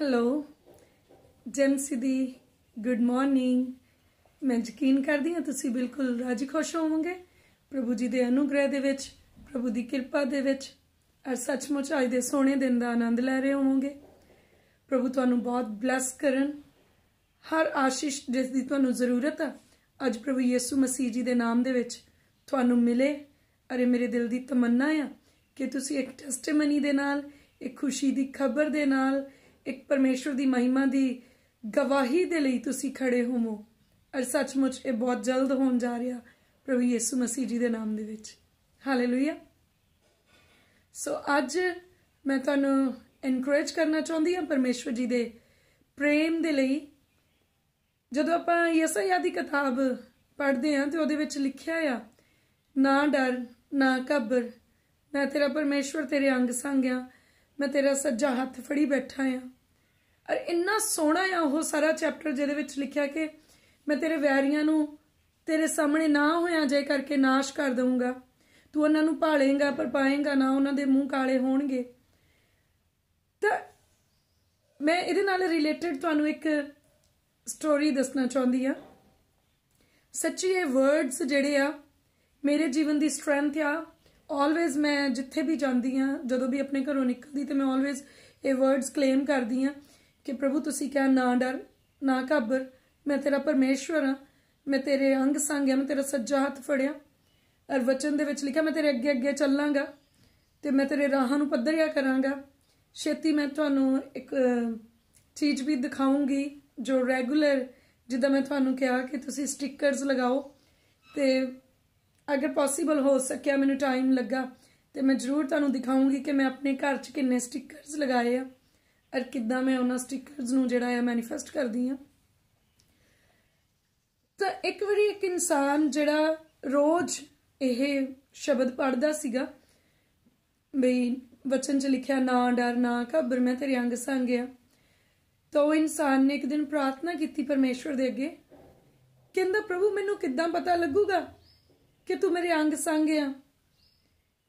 hello ਜੈਮਸੀਦੀ good morning ਮੈਂ ਯਕੀਨ ਕਰਦੀ ਹਾਂ ਤੁਸੀਂ ਬਿਲਕੁਲ ਰਾਜੀ ਖੁਸ਼ ਹੋਵੋਗੇ ਪ੍ਰਭੂ ਜੀ ਦੇ ਅਨੁਗ੍ਰਹਿ ਦੇ ਵਿੱਚ ਪ੍ਰਭੂ ਦੀ ਕਿਰਪਾ ਦੇ ਵਿੱਚ ਅਰ ਸੱਚਮੁੱਚ ਅੱਜ ਦੇ ਸੋਹਣੇ ਦਿਨ ਦਾ ਆਨੰਦ ਲੈ ਰਹੇ ਹੋਵੋਗੇ ਪ੍ਰਭੂ ਤੁਹਾਨੂੰ ਬਹੁਤ ਬਲੈਸ ਕਰਨ ਹਰ ਆਸ਼ੀਸ਼ ਜਿਸ ਦੀ ਤੁਹਾਨੂੰ ਜ਼ਰੂਰਤ ਆ ਅੱਜ ਪ੍ਰਭੂ ਯਿਸੂ ਮਸੀਹ ਜੀ ਦੇ ਨਾਮ ਦੇ ਵਿੱਚ ਤੁਹਾਨੂੰ ਮਿਲੇ ਅਰੇ ਮੇਰੇ ਦਿਲ ਦੀ ਤਮੰਨਾ ਆ ਕਿ ਤੁਸੀਂ ਇੱਕ ਟੈਸਟੀਮਨੀ ਦੇ ਨਾਲ ਇੱਕ ਖੁਸ਼ੀ ਦੀ ਖਬਰ ਦੇ ਨਾਲ ਇੱਕ ਪਰਮੇਸ਼ਰ ਦੀ ਮਹਿਮਾ ਦੀ ਗਵਾਹੀ ਦੇ ਲਈ ਤੁਸੀਂ ਖੜੇ ਹੋਵੋ ਅਰ ਸੱਚਮੁੱਚ ਇਹ ਬਹੁਤ ਜਲਦ ਹੋਣ ਜਾ ਰਿਹਾ ਪ੍ਰਭੂ ਯਿਸੂ ਮਸੀਹ ਜੀ ਦੇ ਨਾਮ ਦੇ ਵਿੱਚ ਹਾਲੇਲੂਇਆ ਸੋ ਅੱਜ ਮੈਂ ਤੁਹਾਨੂੰ ਐਨਕਰੇਜ ਕਰਨਾ ਚਾਹੁੰਦੀ ਹਾਂ ਪਰਮੇਸ਼ਰ ਜੀ ਦੇ ਪ੍ਰੇਮ ਦੇ ਲਈ ਜਦੋਂ ਆਪਾਂ ਯਸਾਇਆ ਦੀ ਕਿਤਾਬ ਪੜ੍ਹਦੇ ਹਾਂ ਤੇ ਉਹਦੇ ਵਿੱਚ ਲਿਖਿਆ ਆ ਨਾ ਡਰ ਨਾ ਕਬਰ ਨਾ ਤੇਰਾ ਪਰਮੇਸ਼ਰ ਤੇਰੇ ਅੰਗ ਸੰਗਿਆ ਮੈਂ ਤੇਰਾ ਸੱਜਾ ਹੱਥ ਫੜੀ ਬੈਠਾ ਆ ਔਰ ਇੰਨਾ ਸੋਹਣਾ ਆ ਉਹ ਸਾਰਾ ਚੈਪਟਰ ਜਿਹਦੇ ਵਿੱਚ ਲਿਖਿਆ ਕਿ ਮੈਂ ਤੇਰੇ ਵੈਰੀਆਂ ਨੂੰ ਤੇਰੇ ਸਾਹਮਣੇ ਨਾ ਹੋਇਆ ਜੇ ਕਰਕੇ ਨਾਸ਼ ਕਰ ਦਊਂਗਾ ਤੂੰ ਉਹਨਾਂ ਨੂੰ ਭਾਲੇਂਗਾ ਪਰ ਪਾਏਂਗਾ ਨਾ ਉਹਨਾਂ ਦੇ ਮੂੰਹ ਕਾਲੇ ਹੋਣਗੇ ਤਾਂ ਮੈਂ ਇਹਦੇ ਨਾਲ ਰਿਲੇਟਡ ਤੁਹਾਨੂੰ ਇੱਕ ਸਟੋਰੀ ਦੱਸਣਾ ਚਾਹੁੰਦੀ ਆ ਸੱਚੀ ਇਹ ਵਰਡਸ ਜਿਹੜੇ ਆ ਮੇਰੇ ਜੀਵਨ ਦੀ ਸਟਰੈਂਥ ਆ ਆਲਵੇਜ਼ ਮੈਂ ਜਿੱਥੇ ਵੀ ਜਾਂਦੀ ਆ ਜਦੋਂ ਵੀ ਆਪਣੇ ਘਰੋਂ ਨਿਕਲਦੀ ਤੇ ਮੈਂ ਆਲਵੇਜ਼ ਇਹ ਵਰਡਸ ਕਲੇਮ ਕਰਦੀ ਆ ਕਿ ਪ੍ਰਭੂ ਤੁਸੀਂ ਕਹਾਂ ਨਾ ਡਰ ਨਾ ਘਬਰ ਮੈਂ ਤੇਰਾ ਪਰਮੇਸ਼ਵਰ ਆ ਮੈਂ ਤੇਰੇ ਅੰਗ ਸੰਗ ਆ ਮੈਂ ਤੇਰਾ ਸੱਜਾ ਹੱਥ ਫੜਿਆ ਅਰ ਵਚਨ ਦੇ ਵਿੱਚ ਲਿਖਿਆ ਮੈਂ ਤੇਰੇ ਅੱਗੇ ਅੱਗੇ ਚੱਲਾਂਗਾ ਤੇ ਮੈਂ ਤੇਰੇ ਰਾਹਾਂ ਨੂੰ ਪੱਧਰਿਆ ਕਰਾਂਗਾ ਛੇਤੀ ਮੈਂ ਤੁਹਾਨੂੰ ਇੱਕ ਚੀਜ਼ ਵੀ ਦਿਖਾਉਂਗੀ ਜੋ ਰੈਗੂਲਰ ਜਿੱਦਾਂ ਮੈਂ ਤੁਹਾਨੂੰ ਕਿਹਾ ਕਿ ਤੁਸੀਂ ਸਟickers ਲਗਾਓ ਤੇ ਅਗਰ ਪੋਸੀਬਲ ਹੋ ਸਕਿਆ ਮੈਨੂੰ ਟਾਈਮ ਲੱਗਾ ਤੇ ਮੈਂ ਜ਼ਰੂਰ ਤੁਹਾਨੂੰ ਦਿਖਾਉਂਗੀ ਕਿ ਮੈਂ ਆਪਣੇ ਘਰ 'ਚ ਕਿੰਨੇ ਸਟickers ਲਗਾਏ ਆ ਔਰ ਕਿੱਦਾਂ ਮੈਂ ਉਹਨਾਂ ਸਟickers ਨੂੰ ਜਿਹੜਾ ਆ ਮੈਨੀਫੈਸਟ ਕਰਦੀ ਆ ਤਾਂ ਇੱਕ ਵਾਰੀ ਇੱਕ ਇਨਸਾਨ ਜਿਹੜਾ ਰੋਜ਼ ਇਹ ਸ਼ਬਦ ਪੜਦਾ ਸੀਗਾ ਬਈ ਵਚਨ 'ਚ ਲਿਖਿਆ ਨਾ ਡਰ ਨਾ ਘਬਰ ਮੈਂ ਤੇਰੇ ਅੰਗ ਸੰਗ ਆ ਤਾਂ ਉਹ ਇਨਸਾਨ ਨੇ ਇੱਕ ਦਿਨ ਪ੍ਰਾਰਥਨਾ ਕੀਤੀ ਪਰਮੇਸ਼ਵਰ ਦੇ ਅੱਗੇ ਕਹਿੰਦਾ ਪ੍ਰਭੂ ਮੈਨੂੰ ਕਿੱਦਾਂ ਪਤਾ ਲੱਗੂਗਾ ਕਿ ਤੂੰ ਮੇਰੇ ਅੰਗ ਸੰਗ ਆ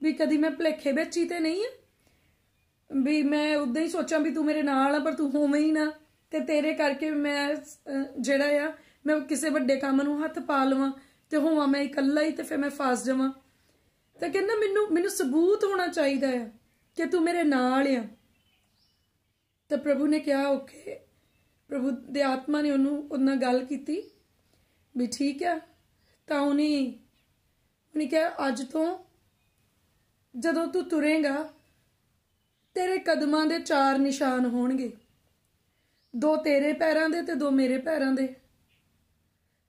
ਵੀ ਕਦੀ ਮੈਂ ਭਲੇਖੇ ਵਿੱਚ ਹੀ ਤੇ ਨਹੀਂ ਆ ਵੀ ਮੈਂ ਉਦਾਂ ਹੀ ਸੋਚਾਂ ਵੀ ਤੂੰ ਮੇਰੇ ਨਾਲ ਆ ਪਰ ਤੂੰ ਹੋਵੇਂ ਹੀ ਨਾ ਤੇ ਤੇਰੇ ਕਰਕੇ ਮੈਂ ਜਿਹੜਾ ਆ ਮੈਂ ਕਿਸੇ ਵੱਡੇ ਕੰਮ ਨੂੰ ਹੱਥ ਪਾ ਲਵਾਂ ਤੇ ਹੋਵਾਂ ਮੈਂ ਇਕੱਲਾ ਹੀ ਤੇ ਫਿਰ ਮੈਂ ਫਸ ਜਾਵਾਂ ਤੇ ਕਹਿੰਦਾ ਮੈਨੂੰ ਮੈਨੂੰ ਸਬੂਤ ਹੋਣਾ ਚਾਹੀਦਾ ਆ ਕਿ ਤੂੰ ਮੇਰੇ ਨਾਲ ਆ ਤਾਂ ਪ੍ਰਭੂ ਨੇ ਕਿਹਾ ਓਕੇ ਪ੍ਰਭੂ ਦੇ ਆਤਮਾ ਨੇ ਉਹਨੂੰ ਉਹਨਾਂ ਗੱਲ ਕੀਤੀ ਵੀ ਠੀਕ ਆ ਤਾਂ ਉਹਨੇ ਉਹਨੇ ਕਿਹਾ ਅੱਜ ਤੋਂ ਜਦੋਂ ਤੂੰ ਤੁਰੇਗਾ ਤੇਰੇ ਕਦਮਾਂ ਦੇ ਚਾਰ ਨਿਸ਼ਾਨ ਹੋਣਗੇ ਦੋ ਤੇਰੇ ਪੈਰਾਂ ਦੇ ਤੇ ਦੋ ਮੇਰੇ ਪੈਰਾਂ ਦੇ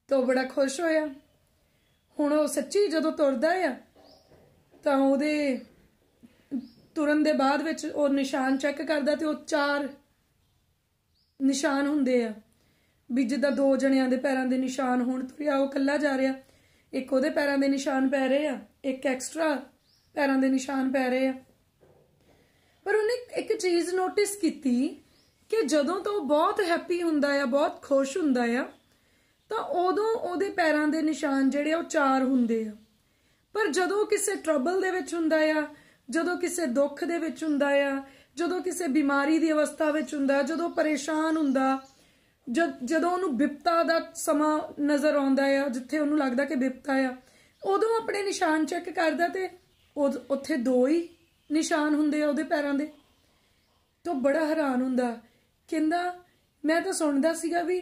ਤੋ ਬੜਾ ਖੁਸ਼ ਹੋਇਆ ਹੁਣ ਉਹ ਸੱਚੀ ਜਦੋਂ ਤੁਰਦਾ ਆ ਤਾਂ ਉਹਦੇ ਤੁਰਨ ਦੇ ਬਾਅਦ ਵਿੱਚ ਉਹ ਨਿਸ਼ਾਨ ਚੈੱਕ ਕਰਦਾ ਤੇ ਉਹ ਚਾਰ ਨਿਸ਼ਾਨ ਹੁੰਦੇ ਆ ਵੀ ਜਿੱਦਾਂ ਦੋ ਜਣਿਆਂ ਦੇ ਪੈਰਾਂ ਦੇ ਨਿਸ਼ਾਨ ਹੋਣ ਤੁਰਿਆ ਉਹ ਇਕੱਲਾ ਜਾ ਰਿਹਾ ਇੱਕ ਉਹਦੇ ਪੈਰਾਂ ਦੇ ਨਿਸ਼ਾਨ ਪੈ ਰਹੇ ਆ ਇੱਕ ਐਕਸਟਰਾ ਪੈਰਾਂ ਦੇ ਨਿਸ਼ਾਨ ਪੈ ਰਹੇ ਆ ਪਰ ਉਹਨੇ ਇੱਕ ਚੀਜ਼ ਨੋਟਿਸ ਕੀਤੀ ਕਿ ਜਦੋਂ ਤੋਂ ਬਹੁਤ ਹੈਪੀ ਹੁੰਦਾ ਆ ਬਹੁਤ ਖੁਸ਼ ਹੁੰਦਾ ਆ ਤਾਂ ਉਦੋਂ ਉਹਦੇ ਪੈਰਾਂ ਦੇ ਨਿਸ਼ਾਨ ਜਿਹੜੇ ਉਹ ਚਾਰ ਹੁੰਦੇ ਆ ਪਰ ਜਦੋਂ ਕਿਸੇ ਟਰਬਲ ਦੇ ਵਿੱਚ ਹੁੰਦਾ ਆ ਜਦੋਂ ਕਿਸੇ ਦੁੱਖ ਦੇ ਵਿੱਚ ਹੁੰਦਾ ਆ ਜਦੋਂ ਕਿਸੇ ਬਿਮਾਰੀ ਦੀ ਅਵਸਥਾ ਵਿੱਚ ਹੁੰਦਾ ਜਦੋਂ ਪਰੇਸ਼ਾਨ ਹੁੰਦਾ ਜਦੋਂ ਉਹਨੂੰ ਵਿਪਤਾ ਦਾ ਸਮਾਂ ਨਜ਼ਰ ਆਉਂਦਾ ਆ ਜਿੱਥੇ ਉਹਨੂੰ ਲੱਗਦਾ ਕਿ ਵਿਪਤਾ ਆ ਉਦੋਂ ਆਪਣੇ ਨਿਸ਼ਾਨ ਚੈੱਕ ਕਰਦਾ ਤੇ ਉੱਥੇ ਦੋ ਹੀ ਨਿਸ਼ਾਨ ਹੁੰਦੇ ਆ ਉਹਦੇ ਪੈਰਾਂ ਦੇ ਤੋਂ ਬੜਾ ਹੈਰਾਨ ਹੁੰਦਾ ਕਹਿੰਦਾ ਮੈਂ ਤਾਂ ਸੁਣਦਾ ਸੀਗਾ ਵੀ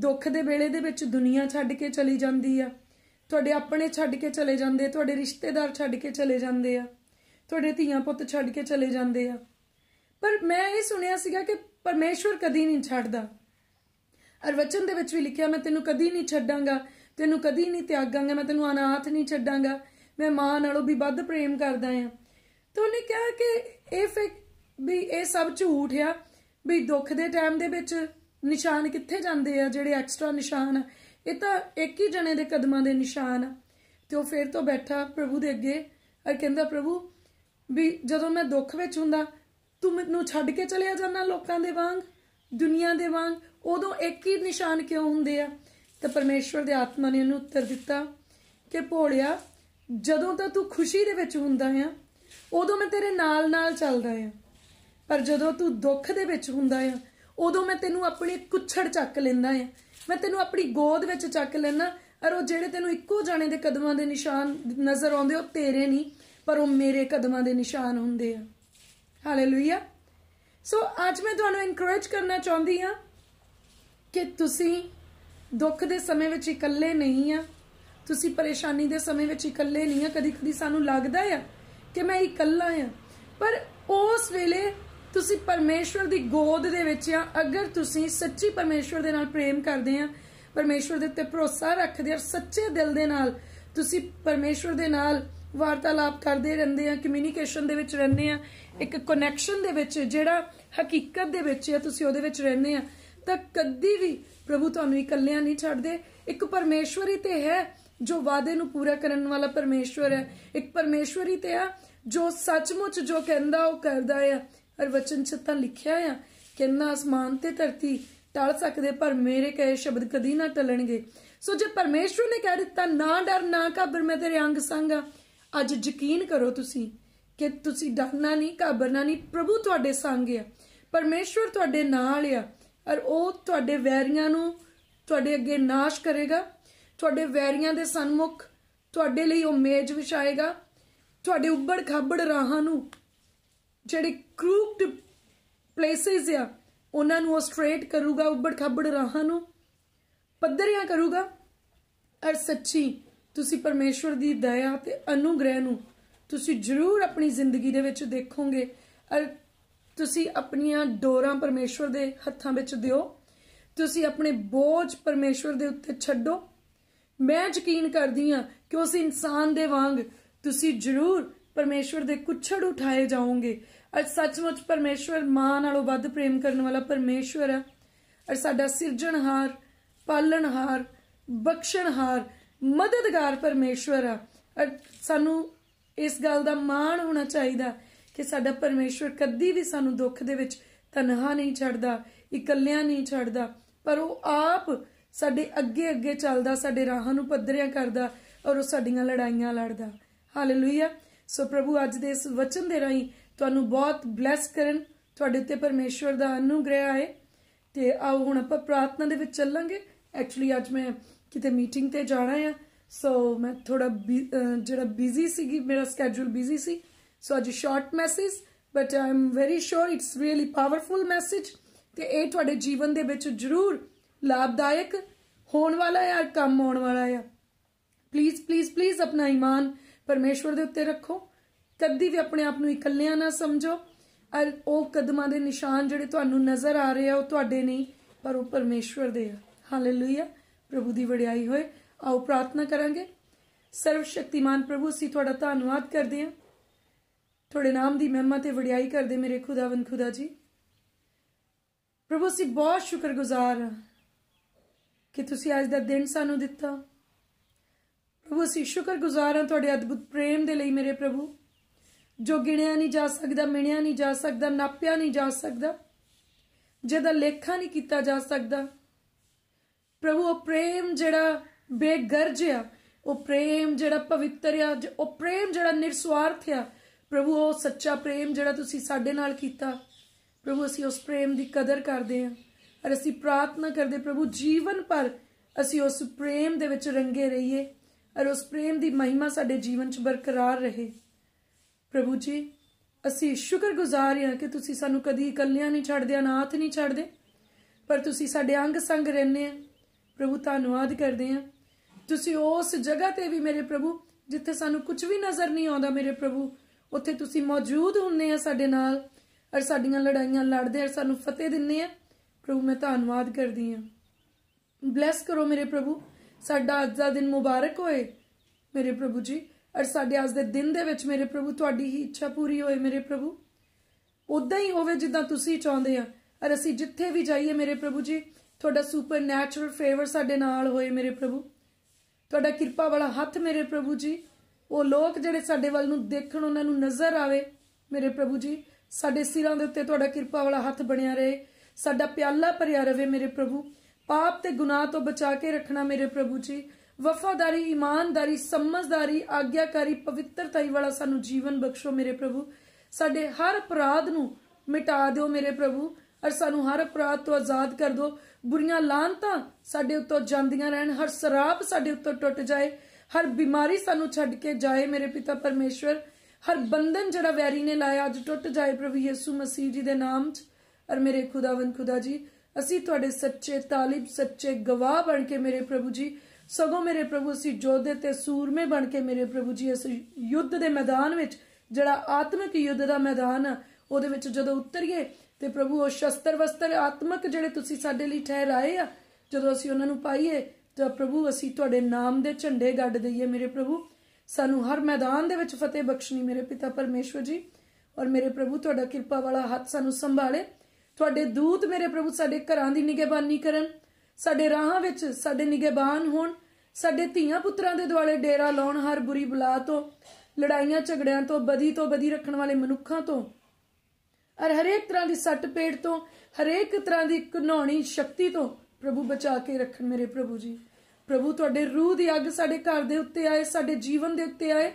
ਦੁੱਖ ਦੇ ਵੇਲੇ ਦੇ ਵਿੱਚ ਦੁਨੀਆ ਛੱਡ ਕੇ ਚਲੀ ਜਾਂਦੀ ਆ ਤੁਹਾਡੇ ਆਪਣੇ ਛੱਡ ਕੇ ਚਲੇ ਜਾਂਦੇ ਤੁਹਾਡੇ ਰਿਸ਼ਤੇਦਾਰ ਛੱਡ ਕੇ ਚਲੇ ਜਾਂਦੇ ਆ ਤੁਹਾਡੇ ਧੀਆਂ ਪੁੱਤ ਛੱਡ ਕੇ ਚਲੇ ਜਾਂਦੇ ਆ ਪਰ ਮੈਂ ਇਹ ਸੁਣਿਆ ਸੀਗਾ ਕਿ ਪਰਮੇਸ਼ਵਰ ਕਦੀ ਨਹੀਂ ਛੱਡਦਾ ਅਰ ਵਚਨ ਦੇ ਵਿੱਚ ਵੀ ਲਿਖਿਆ ਮੈਂ ਤੈਨੂੰ ਕਦੀ ਨਹੀਂ ਛੱਡਾਂਗਾ ਤੈਨੂੰ ਕਦੀ ਨਹੀਂ ਤਿਆਗਾਂਗਾ ਮੈਂ ਤੈਨੂੰ ਅਨਾਥ ਨਹੀਂ ਛੱਡਾਂਗਾ ਮੈਂ ਮਾਂ ਨਾਲੋਂ ਵੀ ਵੱਧ ਪ੍ਰੇਮ ਕਰਦਾ ਆ ਤੋ ਉਹਨੇ ਕਿਹਾ ਕਿ ਇਹ ਫੇਕ ਵੀ ਇਹ ਸਭ ਝੂਠ ਆ ਵੀ ਦੁੱਖ ਦੇ ਟਾਈਮ ਦੇ ਵਿੱਚ ਨਿਸ਼ਾਨ ਕਿੱਥੇ ਜਾਂਦੇ ਆ ਜਿਹੜੇ ਐਕਸਟਰਾ ਨਿਸ਼ਾਨ ਇਹ ਤਾਂ ਇੱਕ ਹੀ ਜਣੇ ਦੇ ਕਦਮਾਂ ਦੇ ਨਿਸ਼ਾਨ ਤੇ ਉਹ ਫੇਰ ਤੋਂ ਬੈਠਾ ਪ੍ਰਭੂ ਦੇ ਅੱਗੇ ਅਰ ਕਹਿੰਦਾ ਪ੍ਰਭੂ ਵੀ ਜਦੋਂ ਮੈਂ ਦੁੱਖ ਵਿੱਚ ਹੁੰਦਾ ਤੂੰ ਮੈਨੂੰ ਛੱਡ ਕੇ ਚਲਿਆ ਜਾਂਦਾ ਲੋਕਾਂ ਦੇ ਵਾਂਗ ਦੁਨੀਆ ਦੇ ਵਾਂਗ ਉਦੋਂ ਇੱਕ ਹੀ ਨਿਸ਼ਾਨ ਕਿਉਂ ਹੁੰਦੇ ਆ ਤਾਂ ਪਰਮੇਸ਼ਵਰ ਦੇ ਆਤਮਾ ਨੇ ਉਹਨੂੰ ਉੱਤਰ ਦਿੱਤਾ ਕਿ ਭੋਲਿਆ ਜਦੋਂ ਤਾਂ ਤੂੰ ਖੁਸ਼ੀ ਦੇ ਵਿੱਚ ਹੁੰਦਾ ਆ ਉਦੋਂ ਮੈਂ ਤੇਰੇ ਨਾਲ ਨਾਲ ਚੱਲਦਾ ਆ ਪਰ ਜਦੋਂ ਤੂੰ ਦੁੱਖ ਦੇ ਵਿੱਚ ਹੁੰਦਾ ਆ ਉਦੋਂ ਮੈਂ ਤੈਨੂੰ ਆਪਣੀ ਕੁੱਛੜ ਚੱਕ ਲੈਂਦਾ ਆ ਮੈਂ ਤੈਨੂੰ ਆਪਣੀ ਗੋਦ ਵਿੱਚ ਚੱਕ ਲੈਣਾ ਔਰ ਉਹ ਜਿਹੜੇ ਤੈਨੂੰ ਇੱਕੋ ਜਾਣੇ ਦੇ ਕਦਮਾਂ ਦੇ ਨਿਸ਼ਾਨ ਨਜ਼ਰ ਆਉਂਦੇ ਉਹ ਤੇਰੇ ਨਹੀਂ ਪਰ ਉਹ ਮੇਰੇ ਕਦਮਾਂ ਦੇ ਨਿਸ਼ਾਨ ਹੁੰਦੇ ਆ ਹਾਲੇਲੂਇਆ ਸੋ ਅੱਜ ਮੈਂ ਤੁਹਾਨੂੰ ਇਨਕਰੇਜ ਕਰਨਾ ਚਾਹੁੰਦੀ ਆ ਕਿ ਤੁਸੀਂ ਦੁੱਖ ਦੇ ਸਮੇਂ ਵਿੱਚ ਇਕੱਲੇ ਨਹੀਂ ਆ ਤੁਸੀਂ ਪਰੇਸ਼ਾਨੀ ਦੇ ਸਮੇਂ ਵਿੱਚ ਇਕੱਲੇ ਨਹੀਂ ਆ ਕਦੀ ਕਦੀ ਸਾਨੂੰ ਲੱਗਦਾ ਆ ਕਿ ਮੈਂ ਇਕੱਲਾ ਆ ਪਰ ਉਸ ਵੇਲੇ ਤੁਸੀਂ ਪਰਮੇਸ਼ਵਰ ਦੀ ਗੋਦ ਦੇ ਵਿੱਚ ਆ ਅਗਰ ਤੁਸੀਂ ਸੱਚੀ ਪਰਮੇਸ਼ਵਰ ਦੇ ਨਾਲ ਪ੍ਰੇਮ ਕਰਦੇ ਆ ਪਰਮੇਸ਼ਵਰ ਦੇ ਉੱਤੇ ਭਰੋਸਾ ਰੱਖਦੇ ਆ ਸੱਚੇ ਦਿਲ ਦੇ ਨਾਲ ਤੁਸੀਂ ਪਰਮੇਸ਼ਵਰ ਦੇ ਨਾਲ ਵਾਰਤਾਲਾਪ ਕਰਦੇ ਰਹਿੰਦੇ ਆ ਕਮਿਊਨੀਕੇਸ਼ਨ ਦੇ ਵਿੱਚ ਰਹਿੰਦੇ ਆ ਇੱਕ ਕਨੈਕਸ਼ਨ ਦੇ ਵਿੱਚ ਜਿਹੜਾ ਹਕੀਕਤ ਦੇ ਵਿੱਚ ਆ ਤੁਸੀਂ ਉਹਦੇ ਵਿੱਚ ਰਹਿੰਦੇ ਆ ਤਾਂ ਕਦੀ ਵੀ ਪ੍ਰਭੂ ਤੁਹਾਨੂੰ ਇਕੱਲਿਆਂ ਨਹੀਂ ਛੱਡਦੇ ਇੱਕ ਪਰਮੇਸ਼ਵਰ ਹੀ ਤੇ ਹੈ ਜੋ ਵਾਅਦੇ ਨੂੰ ਪੂਰਾ ਕਰਨ ਵਾਲਾ ਪਰਮੇਸ਼ਵਰ ਹੈ ਇੱਕ ਪਰਮੇਸ਼ਵਰ ਹੀ ਤੇ ਆ ਜੋ ਸੱਚਮੁੱਚ ਜੋ ਕਹਿੰਦਾ ਉਹ ਕਰਦਾ ਆ ਹਰ ਵਚਨ ਚ ਤਾਂ ਲਿਖਿਆ ਆ ਕਿੰਨਾ ਅਸਮਾਨ ਤੇ ਧਰਤੀ ਟਲ ਸਕਦੇ ਪਰ ਮੇਰੇ ਕਹੇ ਸ਼ਬਦ ਕਦੀ ਨਾ ਟਲਣਗੇ ਸੋ ਜੇ ਪਰਮੇਸ਼ਵਰ ਨੇ ਕਹਿ ਦਿੱਤਾ ਨਾ ਡਰ ਨਾ ਘਬਰ ਮੈਂ ਤੇਰੇ ਅੰਗ ਆ ਅੱਜ ਯਕੀਨ ਕਰੋ ਤੁਸੀਂ ਕਿ ਤੁਸੀਂ ਡਰਨਾ ਨਹੀਂ ਘਬਰਨਾ ਨਹੀਂ ਪ੍ਰਭੂ ਤੁਹਾਡੇ ਸੰਗ ਆ ਪਰਮੇਸ਼ਵਰ ਤੁਹਾਡੇ ਨਾਲ ਆ ਔਰ ਉਹ ਤੁਹਾਡੇ ਵੈਰੀਆਂ ਨੂੰ ਤੁਹਾਡੇ ਅੱਗੇ ਨਾਸ਼ ਕਰੇਗਾ ਤੁਹਾਡੇ ਵੈਰੀਆਂ ਦੇ ਸਨਮੁਖ ਤੁਹਾਡੇ ਲਈ ਉਹ ਮੇਜ ਵਿਛਾਏਗਾ ਤੁਹਾਡੇ ਉੱਬੜ ਖਾਬੜ ਰਾਹਾਂ ਨੂੰ ਜਿਹੜੇ ਕਰੂਪਡ ਪਲੇਸਿਸ ਆ ਉਹਨਾਂ ਨੂੰ ਉਹ ਸਟ੍ਰੇਟ ਕਰੂਗਾ ਉੱਬੜ ਖਾਬੜ ਰਾਹਾਂ ਨੂੰ ਪੱਧਰਿਆ ਕਰੂਗਾ ਔਰ ਸੱਚੀ ਤੁਸੀਂ ਪਰਮੇਸ਼ਵਰ ਦੀ ਦਇਆ ਤੇ ਅਨੁਗ੍ਰਹਿ ਨੂੰ ਤੁਸੀਂ ਜ਼ਰੂਰ ਆਪਣੀ ਜ਼ਿੰਦਗੀ ਦੇ ਵਿੱਚ ਦੇਖੋਗੇ ਔਰ ਤੁਸੀਂ ਆਪਣੀਆਂ ਡੋਰਾਂ ਪਰਮੇਸ਼ਵਰ ਦੇ ਹੱਥਾਂ ਵਿੱਚ ਦਿਓ ਤੁਸੀਂ ਆਪਣੇ ਬੋਝ ਪਰਮੇਸ਼ਵਰ ਦੇ ਉੱਤੇ ਛੱਡੋ ਮੈਂ ਯਕੀਨ ਕਰਦੀ ਹਾਂ ਕਿ ਉਸ ਇਨਸਾਨ ਦੇ ਵਾਂਗ ਤੁਸੀਂ ਜ਼ਰੂਰ ਪਰਮੇਸ਼ਵਰ ਦੇ ਕੁਛੜ ਉਠਾਏ ਜਾਓਗੇ ਅਰ ਸੱਚਮੁੱਚ ਪਰਮੇਸ਼ਵਰ ਮਾਂ ਨਾਲੋਂ ਵੱਧ ਪ੍ਰੇਮ ਕਰਨ ਵਾਲਾ ਪਰਮੇਸ਼ਵਰ ਹੈ ਅਰ ਸਾਡਾ ਸਿਰਜਣਹਾਰ ਪਾਲਣਹਾਰ ਬਖਸ਼ਣਹਾਰ ਮਦਦਗਾਰ ਪਰਮੇਸ਼ਵਰ ਆ ਅਰ ਸਾਨੂੰ ਇਸ ਗੱਲ ਦਾ ਮਾਣ ਹੋਣਾ ਚਾਹੀਦਾ ਕਿ ਸਾਡਾ ਪਰਮੇਸ਼ਵਰ ਕਦੀ ਵੀ ਸਾਨੂੰ ਦੁੱਖ ਦੇ ਵਿੱਚ ਤਨਹਾ ਨਹੀਂ ਛੱਡਦਾ ਇਕੱਲਿਆਂ ਨਹੀਂ ਛੱਡਦਾ ਪਰ ਉਹ ਆਪ ਸਾਡੇ ਅੱਗੇ ਅੱਗੇ ਚੱਲਦਾ ਸਾਡੇ ਰਾਹਾਂ ਨੂੰ ਪੱਧਰਿਆ ਕਰਦਾ ਔਰ ਉਹ ਸਾਡੀਆਂ ਲੜਾਈਆਂ ਲੜਦਾ ਹਾਲੇਲੂਇਆ ਸੋ ਪ੍ਰਭੂ ਅੱਜ ਦੇ ਇਸ ਵਚਨ ਦੇ ਰਾਹੀਂ ਤੁਹਾਨੂੰ ਬਹੁਤ ਬlesਸ ਕਰਨ ਤੁਹਾਡੇ ਉੱਤੇ ਪਰਮੇਸ਼ਵਰ ਦਾ ਅਨੁਗ੍ਰਹਿ ਆਏ ਤੇ ਆਓ ਹੁਣ ਆਪਾਂ ਪ੍ਰਾਰਥਨਾ ਦੇ ਵਿੱਚ ਚੱਲਾਂਗੇ ਐਕਚੁਅਲੀ ਅੱਜ ਮੈਂ ਕਿਤੇ ਮੀਟਿੰਗ ਤੇ ਜਾਣਾ ਆ ਸੋ ਮੈਂ ਥੋੜਾ ਜਿਹੜਾ ਬਿਜ਼ੀ ਸੀਗੀ ਮੇਰਾ ਸਕੇਡਿਊਲ ਬਿਜ਼ੀ ਸੀ ਸੋ ਅੱਜ short message but I'm very sure it's really powerful message ਤੇ ਇਹ ਤੁਹਾਡੇ ਜੀਵਨ ਦੇ ਵਿੱਚ ਜ਼ਰੂਰ ਲਾਭਦਾਇਕ ਹੋਣ ਵਾਲਾ ਹੈ ਕੰਮ ਆਉਣ ਵਾਲਾ ਹੈ ਪਲੀਜ਼ ਪਲੀਜ਼ ਪਲੀਜ਼ ਆਪਣਾ ਈਮਾਨ ਪਰਮੇਸ਼ਵਰ ਦੇ ਉੱਤੇ ਰੱਖੋ ਕਦੀ ਵੀ ਆਪਣੇ ਆਪ ਨੂੰ ਇਕੱਲਿਆਂ ਨਾ ਸਮਝੋ ਔਰ ਉਹ ਕਦਮਾਂ ਦੇ ਨਿਸ਼ਾਨ ਜਿਹੜੇ ਤੁਹਾਨੂੰ ਨਜ਼ਰ ਆ ਰਹੇ ਆ ਉਹ ਤੁਹਾਡੇ ਨਹੀਂ ਪਰ ਉਹ ਪਰਮੇਸ਼ਵਰ ਦੇ ਆ ਹਾਲੇਲੂਇਆ ਪ੍ਰਭੂ ਦੀ ਵਡਿਆਈ ਹੋਏ ਆਓ ਪ੍ਰਾਰਥਨਾ ਕਰਾਂਗੇ ਸਰਵ ਸ਼ਕਤੀਮਾਨ ਪ੍ਰਭੂ ਸੀ ਤੁਹਾਡਾ ਧੰਨਵਾਦ ਕਰਦੇ ਆ ਤੁਹਾਡੇ ਨਾਮ ਦੀ ਮਹਿਮਾ ਤੇ ਵਡਿਆਈ ਕਰਦੇ ਮੇਰੇ ਖੁਦਾਵੰਦ ਖੁਦਾ ਜੀ ਪ੍ਰਭੂ ਅਸੀਂ ਬਹੁਤ ਸ਼ੁਕਰਗੁਜ਼ਾਰ ਹਾਂ ਕਿ ਤੁਸੀਂ ਅੱਜ ਦਾ ਦਿਨ ਸਾਨੂੰ ਦਿੱਤਾ ਪ੍ਰਭੂ ਅਸੀਂ ਸ਼ੁਕਰਗੁਜ਼ਾਰ ਹਾਂ ਤੁਹਾਡੇ ਅਦਭੁਤ ਪ੍ਰੇਮ ਦੇ ਲਈ ਮੇਰੇ ਪ੍ਰਭੂ ਜੋ ਗਿਣਿਆ ਨਹੀਂ ਜਾ ਸਕਦਾ ਮਿਣਿਆ ਨਹੀਂ ਜਾ ਸਕਦਾ ਨਾਪਿਆ ਨਹੀਂ ਜਾ ਸਕਦਾ ਜਿਹਦਾ ਲੇਖਾ ਨਹੀਂ ਕੀਤਾ ਜਾ ਸਕਦਾ ਪ੍ਰਭੂ ਉਹ ਪ੍ਰੇਮ ਜਿਹੜਾ ਬੇਗਰਜ ਆ ਉਹ ਪ੍ਰੇਮ ਜਿਹੜਾ ਪਵਿੱਤਰ ਆ ਉਹ ਪ੍ਰੇਮ ਜਿਹੜਾ ਨਿਰਸਵਾਰਥ ਆ ਪ੍ਰਭੂ ਉਹ ਸੱਚਾ ਪ੍ਰੇਮ ਜਿਹੜਾ ਤੁਸੀਂ ਸਾਡੇ ਨਾਲ ਕੀਤਾ ਪ੍ਰਭੂ ਅਸੀਂ ਉਸ ਪ੍ਰੇਮ ਦੀ ਕਦਰ ਕਰਦੇ ਹਾਂ ਔਰ ਅਸੀਂ ਪ੍ਰਾਰਥਨਾ ਕਰਦੇ ਪ੍ਰਭੂ ਜੀਵਨ ਪਰ ਅਸੀਂ ਉਸ ਪ੍ਰੇਮ ਦੇ ਵਿੱਚ ਰੰਗੇ ਰਹੀਏ ਔਰ ਉਸ ਪ੍ਰੇਮ ਦੀ ਮਹਿਮਾ ਸਾਡੇ ਜੀਵਨ 'ਚ ਬਰਕਰਾਰ ਰਹੇ ਪ੍ਰਭੂ ਜੀ ਅਸੀਂ ਸ਼ੁਕਰਗੁਜ਼ਾਰ ਹਾਂ ਕਿ ਤੁਸੀਂ ਸਾਨੂੰ ਕਦੀ ਇਕੱਲਿਆਂ ਨਹੀਂ ਛੱਡਦੇ ਅਨਾਥ ਨਹੀਂ ਛੱਡਦੇ ਪਰ ਤੁਸੀਂ ਸਾਡੇ ਅੰਗ ਸੰਗ ਰਹਿੰਦੇ ਆ ਪ੍ਰਭੂ ਧੰਨਵਾਦ ਕਰਦੇ ਆ ਤੁਸੀਂ ਉਸ ਜਗ੍ਹਾ ਤੇ ਵੀ ਮੇਰੇ ਪ੍ਰਭੂ ਜਿੱਥੇ ਸਾਨੂੰ ਕੁਝ ਵੀ ਨਜ਼ਰ ਨਹੀਂ ਆਉਂਦਾ ਮੇਰੇ ਪ੍ਰਭੂ ਉੱਥੇ ਤੁਸੀਂ ਮੌਜੂਦ ਹੁੰਨੇ ਆ ਸਾਡੇ ਨਾਲ ਔਰ ਸਾਡੀਆਂ ਲੜਾਈਆਂ ਲੜਦੇ ਔਰ ਸਾਨੂੰ ਫਤਿਹ ਦਿੰਨੇ ਆ ਪ੍ਰਭੂ ਮੈਂ ਧੰਨਵਾਦ ਕਰਦੀ ਆ ਬਲੈਸ ਕਰੋ ਮੇਰੇ ਪ੍ਰਭੂ ਸਾਡਾ ਅੱਜ ਦਾ ਦਿਨ ਮੁਬਾਰਕ ਹੋਏ ਮੇਰੇ ਪ੍ਰਭੂ ਜੀ ਔਰ ਸਾਡੇ ਅੱਜ ਦੇ ਦਿਨ ਦੇ ਵਿੱਚ ਮੇਰੇ ਪ੍ਰਭੂ ਤੁਹਾਡੀ ਹੀ ਇੱਛਾ ਪੂਰੀ ਹੋਏ ਮੇਰੇ ਪ੍ਰਭੂ ਉਦਾਂ ਹੀ ਹੋਵੇ ਜਿੱਦਾਂ ਤੁਸੀਂ ਚਾਹੁੰਦੇ ਆ ਔਰ ਅਸੀਂ ਜਿੱਥੇ ਵੀ ਜਾਈਏ ਮੇਰੇ ਪ੍ਰਭੂ ਜੀ ਤੁਹਾਡਾ ਸੁਪਰ ਫੇਵਰ ਸਾਡੇ ਨਾਲ ਹੋਏ ਮੇਰੇ ਪ੍ਰਭੂ ਤੁਹਾਡਾ ਕਿਰਪਾ ਵਾਲਾ ਹੱਥ ਮੇਰੇ ਪ੍ਰਭੂ ਜੀ ਉਹ ਲੋਕ ਜਿਹੜੇ ਸਾਡੇ ਵੱਲ ਨੂੰ ਦੇਖਣ ਉਹਨਾਂ ਨੂੰ ਨਜ਼ਰ ਆਵੇ ਮੇਰੇ ਪ੍ਰਭੂ ਜੀ ਸਾਡੇ ਸਿਰਾਂ ਦੇ ਉੱਤੇ ਤੁਹਾਡਾ ਕਿਰਪਾ ਵਾਲਾ ਹੱਥ ਬਣਿਆ ਰਹੇ ਸਾਡਾ ਪਿਆਲਾ ਭਰਿਆ ਰਵੇ ਮੇਰੇ ਪ੍ਰਭੂ ਪਾਪ ਤੇ ਗੁਨਾਹ ਤੋਂ ਬਚਾ ਕੇ ਰੱਖਣਾ ਮੇਰੇ ਪ੍ਰਭੂ ਜੀ ਵਫਾਦਾਰੀ ਇਮਾਨਦਾਰੀ ਸਮਝਦਾਰੀ ਆਗਿਆਕਾਰੀ ਪਵਿੱਤਰਤਾਈ ਵਾਲਾ ਸਾਨੂੰ ਜੀਵਨ ਬਖਸ਼ੋ ਮੇਰੇ ਪ੍ਰਭੂ ਸਾਡੇ ਹਰ ਅਪਰਾਧ ਨੂੰ ਮਿਟਾ ਦਿਓ ਮੇਰੇ ਪ੍ਰਭੂ ਅਰ ਸਾਨੂੰ ਹਰ ਅਪਰਾਧ ਤੋਂ ਆਜ਼ਾਦ ਕਰ ਦਿਓ ਬੁਰੀਆਂ ਲਾਂਤਾਂ ਸਾਡੇ ਉੱਤੋਂ ਜਾਂਦੀਆਂ ਰਹਿਣ ਹਰ ਸਰਾਪ ਸਾਡੇ ਉੱਤੋਂ ਟੁੱਟ ਜਾਏ ਹਰ ਬਿਮਾਰੀ ਸਾਨੂੰ ਛੱਡ ਕੇ ਜਾਏ ਮੇਰੇ ਪਿਤਾ ਪਰਮੇਸ਼ਵਰ ਹਰ ਬੰਧਨ ਜਿਹੜਾ ਵੈਰੀ ਨੇ ਲਾਇਆ ਅੱਜ ਟੁੱਟ ਜਾਏ ਪ੍ਰਭੂ ਯਿਸੂ ਮਸੀਹ ਜੀ ਦੇ ਨਾਮ 'ਚ ਔਰ ਮੇਰੇ ਖੁਦਾਵੰਦ ਖੁਦਾ ਜੀ ਅਸੀਂ ਤੁਹਾਡੇ ਸੱਚੇ ਤਾਲਿਬ ਸੱਚੇ ਗਵਾਹ ਬਣ ਕੇ ਮੇਰੇ ਪ੍ਰਭੂ ਜੀ ਸਗੋਂ ਮੇਰੇ ਪ੍ਰਭੂ ਅਸੀਂ ਜੋਧੇ ਤੇ ਸੂਰਮੇ ਬਣ ਕੇ ਮੇਰੇ ਪ੍ਰਭੂ ਜੀ ਇਸ ਯੁੱਧ ਦੇ ਮੈਦਾਨ ਵਿੱਚ ਜਿਹੜਾ ਆਤਮਿਕ ਯੁੱਧ ਦਾ ਮੈਦਾਨ ਆ ਉਹਦੇ ਵਿੱਚ ਜਦੋਂ ਉਤਰੀਏ ਤੇ ਪ੍ਰਭੂ ਉਹ ਸ਼ਸਤਰ ਵਸਤਰ ਆਤਮਿਕ ਜਿਹੜੇ ਤੁਸੀਂ ਸਾਡੇ ਲਈ ਠਹਿਰਾਏ ਆ ਜਦੋਂ ਅਸੀਂ ਉਹਨਾਂ ਨੂੰ ਪਾਈਏ ਤਾਂ ਪ੍ਰਭੂ ਅਸੀਂ ਤੁਹਾਡੇ ਨਾਮ ਦੇ ਝੰਡੇ ਗੱਡ ਦਈਏ ਮੇਰੇ ਪ੍ਰਭੂ ਸਾਨੂੰ ਹਰ ਮੈਦਾਨ ਦੇ ਵਿੱਚ ਫਤਿਹ ਬਖਸ਼ਣੀ ਮੇਰੇ ਪਿਤਾ ਪਰਮੇਸ਼ਵਰ ਜੀ ਔਰ ਮੇਰੇ ਪ੍ਰਭੂ ਤੁਹਾਡਾ ਕਿਰਪਾ ਵਾਲਾ ਹੱਥ ਸਾਨੂੰ ਸੰਭਾਲੇ ਤੁਹਾਡੇ ਦੂਤ ਮੇਰੇ ਪ੍ਰਭੂ ਸਾਡੇ ਘਰਾਂ ਦੀ ਨਿਗਹਿਬਾਨੀ ਕਰਨ ਸਾਡੇ ਰਾਹਾਂ ਵਿੱਚ ਸਾਡੇ ਨਿਗਹਿਬਾਨ ਹੋਣ ਸਾਡੇ ਧੀਆਂ ਪੁੱਤਰਾਂ ਦੇ ਦੁਆਲੇ ਡੇਰਾ ਲਾਉਣ ਹਰ ਬੁਰੀ ਬਲਾ ਤੋਂ ਲੜਾਈਆਂ ਝਗੜਿਆਂ ਤੋਂ ਬਦੀ ਤੋਂ ਬਦੀ ਰੱਖਣ ਵਾਲੇ ਮਨੁੱਖਾਂ ਤੋਂ ਔਰ ਹਰੇਕ ਤਰ੍ਹਾਂ ਦੀ ਸੱਟ ਪੇੜ ਤੋਂ ਹਰੇਕ ਤਰ੍ਹਾਂ ਦੀ ਘਨੌਣੀ ਸ਼ਕਤੀ ਤੋਂ ਪ੍ਰਭੂ ਬਚਾ ਕੇ ਰੱਖਣ ਮੇਰੇ ਪ੍ਰਭੂ ਜੀ ਪ੍ਰਭੂ ਤੁਹਾਡੇ ਰੂਹ ਦੀ ਅੱਗ ਸਾਡੇ ਘਰ ਦੇ ਉੱਤੇ ਆਏ ਸਾਡੇ ਜੀਵਨ ਦੇ ਉੱਤੇ ਆਏ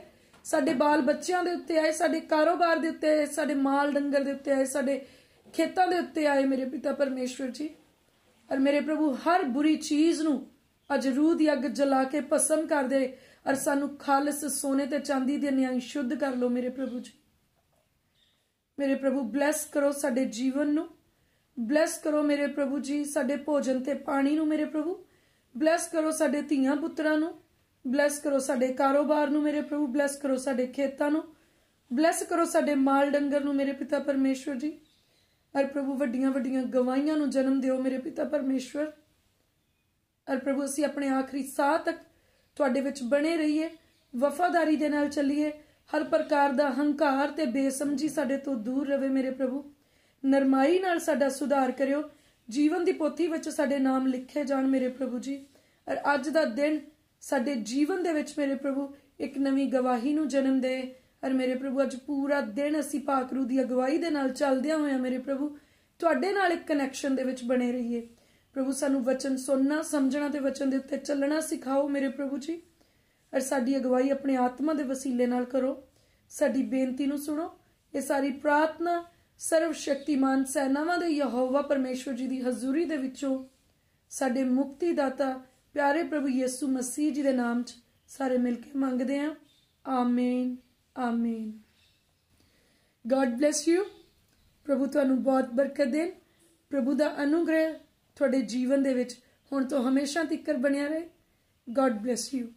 ਸਾਡੇ ਬਾਲ ਬੱਚਿਆਂ ਦੇ ਉੱਤੇ ਆਏ ਸਾਡੇ ਕਾਰੋਬਾਰ ਦੇ ਉੱਤੇ ਆਏ ਸਾਡੇ ਮਾਲ ਡੰਗਰ ਦੇ ਉੱਤੇ ਆਏ ਸਾਡੇ ਖੇਤਾਂ ਦੇ ਉੱਤੇ ਆਏ ਮੇਰੇ ਪਿਤਾ ਪਰਮੇਸ਼ਵਰ ਜੀ ਔਰ ਮੇਰੇ ਪ੍ਰਭੂ ਹਰ ਬੁਰੀ ਚੀਜ਼ ਨੂੰ ਅੱਜ ਰੂਹ ਦੀ ਅੱਗ ਜਲਾ ਕੇ ਭਸਮ ਕਰ ਦੇ ਔਰ ਸਾਨੂੰ ਖਾਲਸ ਸੋਨੇ ਤੇ ਚਾਂਦੀ ਦੇ ਨਿਆਂ ਸ਼ੁੱਧ ਕਰ ਲੋ ਮੇਰੇ ਪ੍ਰਭੂ ਜੀ ਮੇਰੇ ਪ੍ਰਭੂ ਬlesਸ ਕਰੋ ਸਾਡੇ ਜੀਵਨ ਨੂੰ ਬਲੈਸ ਕਰੋ ਮੇਰੇ ਪ੍ਰਭੂ ਜੀ ਸਾਡੇ ਭੋਜਨ ਤੇ ਪਾਣੀ ਨੂੰ ਮੇਰੇ ਪ੍ਰਭੂ ਬਲੈਸ ਕਰੋ ਸਾਡੇ ਧੀਆਂ ਪੁੱਤਰਾਂ ਨੂੰ ਬਲੈਸ ਕਰੋ ਸਾਡੇ ਕਾਰੋਬਾਰ ਨੂੰ ਮੇਰੇ ਪ੍ਰਭੂ ਬਲੈਸ ਕਰੋ ਸਾਡੇ ਖੇਤਾਂ ਨੂੰ ਬਲੈਸ ਕਰੋ ਸਾਡੇ ਮਾਲ ਡੰਗਰ ਨੂੰ ਮੇਰੇ ਪਿਤਾ ਪਰਮੇਸ਼ਵਰ ਜੀ ਅਰ ਪ੍ਰਭੂ ਵੱਡੀਆਂ ਵੱਡੀਆਂ ਗਵਾਹੀਆਂ ਨੂੰ ਜਨਮ ਦਿਓ ਮੇਰੇ ਪਿਤਾ ਪਰਮੇਸ਼ਵਰ ਅਰ ਪ੍ਰਭੂ ਅਸੀਂ ਆਪਣੇ ਆਖਰੀ ਸਾਹ ਤੱਕ ਤੁਹਾਡੇ ਵਿੱਚ ਬਣੇ ਰਹੀਏ ਵਫਾਦਾਰੀ ਦੇ ਨਾਲ ਚੱਲੀਏ ਹਰ ਪ੍ਰਕਾਰ ਦਾ ਹੰਕਾਰ ਤੇ ਬੇਸਮਝੀ ਸਾਡੇ ਤੋਂ ਦੂਰ ਰਵੇ ਮੇਰੇ ਪ੍ਰਭੂ ਨਰਮਾਈ ਨਾਲ ਸਾਡਾ ਸੁਧਾਰ ਕਰਿਓ ਜੀਵਨ ਦੀ ਪੋਥੀ ਵਿੱਚ ਸਾਡੇ ਨਾਮ ਲਿਖੇ ਜਾਣ ਮੇਰੇ ਪ੍ਰਭੂ ਜੀ ਔਰ ਅੱਜ ਦਾ ਦਿਨ ਸਾਡੇ ਜੀਵਨ ਦੇ ਵਿੱਚ ਮੇਰੇ ਪ੍ਰਭੂ ਇੱਕ ਨਵੀਂ ਗਵਾਹੀ ਨੂੰ ਜਨਮ ਦੇ ਔਰ ਮੇਰੇ ਪ੍ਰਭੂ ਅੱਜ ਪੂਰਾ ਦਿਨ ਅਸੀਂ ਪਾਕਰੂ ਦੀ ਅਗਵਾਈ ਦੇ ਨਾਲ ਚੱਲਦਿਆਂ ਹੋਇਆ ਮੇਰੇ ਪ੍ਰਭੂ ਤੁਹਾਡੇ ਨਾਲ ਇੱਕ ਕਨੈਕਸ਼ਨ ਦੇ ਵਿੱਚ ਬਣੇ ਰਹੀਏ ਪ੍ਰਭੂ ਸਾਨੂੰ ਵਚਨ ਸੁਣਨਾ ਸਮਝਣਾ ਤੇ ਵਚਨ ਦੇ ਉੱਤੇ ਚੱਲਣਾ ਸਿਖਾਓ ਮੇਰੇ ਪ੍ਰਭੂ ਜੀ ਔਰ ਸਾਡੀ ਅਗਵਾਈ ਆਪਣੇ ਆਤਮਾ ਦੇ ਵਸੀਲੇ ਨਾਲ ਕਰੋ ਸਾਡੀ ਬੇਨਤੀ ਨੂੰ ਸੁਣੋ ਇਹ ਸਾਰੀ ਪ੍ਰਾਰਥਨਾ ਸਰਵ ਸ਼ਕਤੀਮਾਨ ਸੈਨਾਵਾਂ ਦੇ ਯਹੋਵਾ ਪਰਮੇਸ਼ਵਰ ਜੀ ਦੀ ਹਜ਼ੂਰੀ ਦੇ ਵਿੱਚੋਂ ਸਾਡੇ ਮੁਕਤੀ ਦਾਤਾ ਪਿਆਰੇ ਪ੍ਰਭੂ ਯਿਸੂ ਮਸੀਹ ਜੀ ਦੇ ਨਾਮ 'ਚ ਸਾਰੇ ਮਿਲ ਕੇ ਮੰਗਦੇ ਆਂ ਆਮੀਨ ਆਮੀਨ ਗੋਡ ਬlesਸ ਯੂ ਪ੍ਰਭੂ ਤੁਹਾਨੂੰ ਬਹੁਤ ਬਰਕਤ ਦੇ ਪ੍ਰਭੂ ਦਾ ਅਨੁਗ੍ਰਹਿ ਤੁਹਾਡੇ ਜੀਵਨ ਦੇ ਵਿੱਚ ਹੁਣ ਤੋਂ ਹਮੇਸ਼ਾ ਤੱਕ ਬਣਿਆ ਰਹੇ ਗੋਡ ਬlesਸ ਯੂ